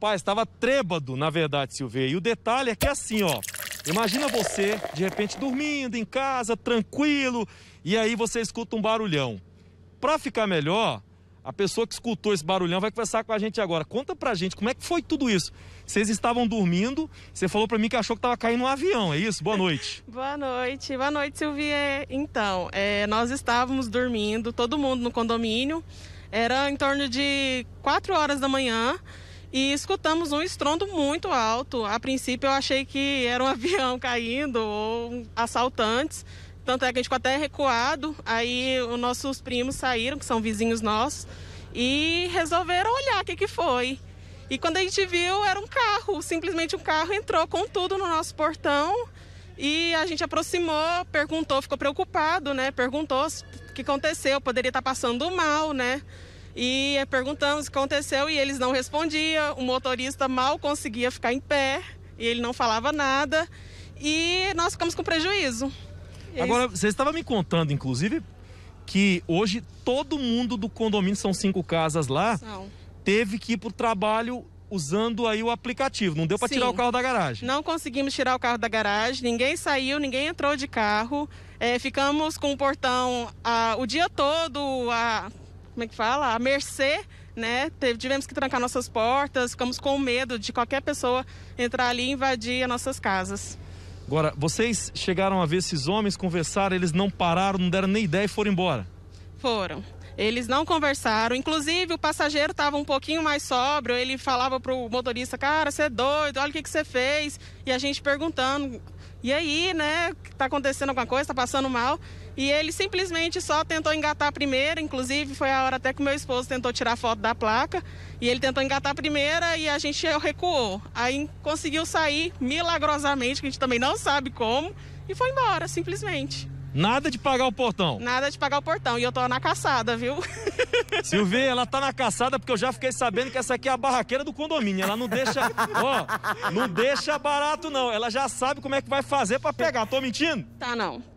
Pai, estava trêbado, na verdade, Silveira. E o detalhe é que é assim, ó. Imagina você, de repente, dormindo em casa, tranquilo, e aí você escuta um barulhão. Para ficar melhor, a pessoa que escutou esse barulhão vai conversar com a gente agora. Conta pra gente como é que foi tudo isso. Vocês estavam dormindo, você falou pra mim que achou que tava caindo um avião, é isso? Boa noite. boa noite, boa noite, Silvia. Então, é, nós estávamos dormindo, todo mundo no condomínio. Era em torno de 4 horas da manhã e escutamos um estrondo muito alto. A princípio eu achei que era um avião caindo ou assaltantes. Tanto é que a gente ficou até recuado. Aí os nossos primos saíram, que são vizinhos nossos, e resolveram olhar o que, que foi. E quando a gente viu, era um carro. Simplesmente um carro entrou com tudo no nosso portão. E a gente aproximou, perguntou, ficou preocupado, né? Perguntou o que aconteceu, poderia estar passando mal, né? E perguntamos o que aconteceu e eles não respondiam. O motorista mal conseguia ficar em pé e ele não falava nada. E nós ficamos com prejuízo. Agora, você estava me contando, inclusive, que hoje todo mundo do condomínio, são cinco casas lá, teve que ir para o trabalho usando aí o aplicativo. Não deu para tirar o carro da garagem. Não conseguimos tirar o carro da garagem, ninguém saiu, ninguém entrou de carro. É, ficamos com o portão o dia todo, a, como é que fala? A mercê, né? Tivemos que trancar nossas portas, ficamos com medo de qualquer pessoa entrar ali e invadir as nossas casas. Agora, vocês chegaram a ver esses homens, conversaram, eles não pararam, não deram nem ideia e foram embora? Foram. Eles não conversaram. Inclusive, o passageiro estava um pouquinho mais sóbrio. Ele falava para o motorista: Cara, você é doido, olha o que você fez. E a gente perguntando: E aí, né? Tá acontecendo alguma coisa? Tá passando mal? E ele simplesmente só tentou engatar primeiro, inclusive foi a hora até que meu esposo tentou tirar foto da placa, e ele tentou engatar a primeira e a gente recuou. Aí conseguiu sair milagrosamente, que a gente também não sabe como, e foi embora, simplesmente. Nada de pagar o portão. Nada de pagar o portão. E eu tô na caçada, viu? Silvia, ela tá na caçada porque eu já fiquei sabendo que essa aqui é a barraqueira do condomínio. Ela não deixa, ó, não deixa barato não. Ela já sabe como é que vai fazer para pegar. Tô mentindo? Tá não.